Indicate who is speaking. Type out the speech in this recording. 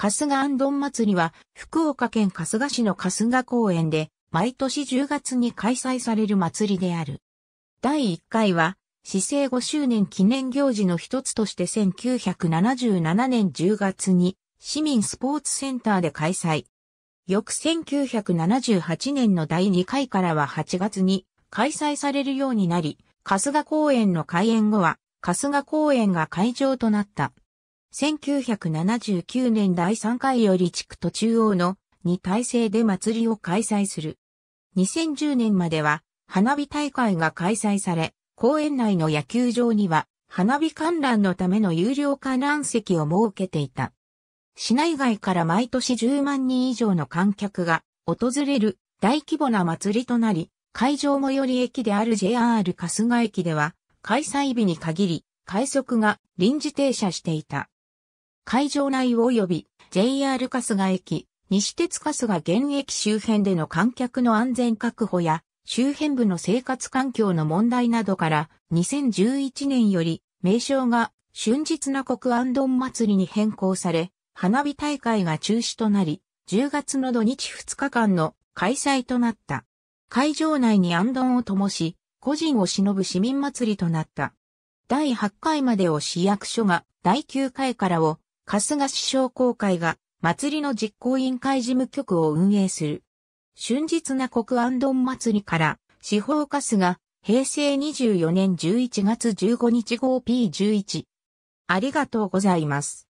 Speaker 1: 春日安丼祭りは、福岡県春日市の春日公園で、毎年10月に開催される祭りである。第1回は、市政5周年記念行事の一つとして1977年10月に市民スポーツセンターで開催。翌1978年の第2回からは8月に開催されるようになり、春日公園の開園後は春日公園が会場となった。1979年第3回より地区と中央の2体制で祭りを開催する。2010年までは花火大会が開催され、公園内の野球場には花火観覧のための有料観覧席を設けていた。市内外から毎年10万人以上の観客が訪れる大規模な祭りとなり、会場もより駅である JR 春日駅では、開催日に限り、快速が臨時停車していた。会場内及び JR 春日駅、西鉄春日現駅周辺での観客の安全確保や周辺部の生活環境の問題などから2011年より名称が春日な国安丼祭りに変更され、花火大会が中止となり、10月の土日2日間の開催となった。会場内に安丼を灯し、個人を忍ぶ市民祭りとなった。第8回までを市役所が第9回からを春日市商工会が祭りの実行委員会事務局を運営する。春日な国安丼祭りから、司法春日、平成24年11月15日号 P11。ありがとうございます。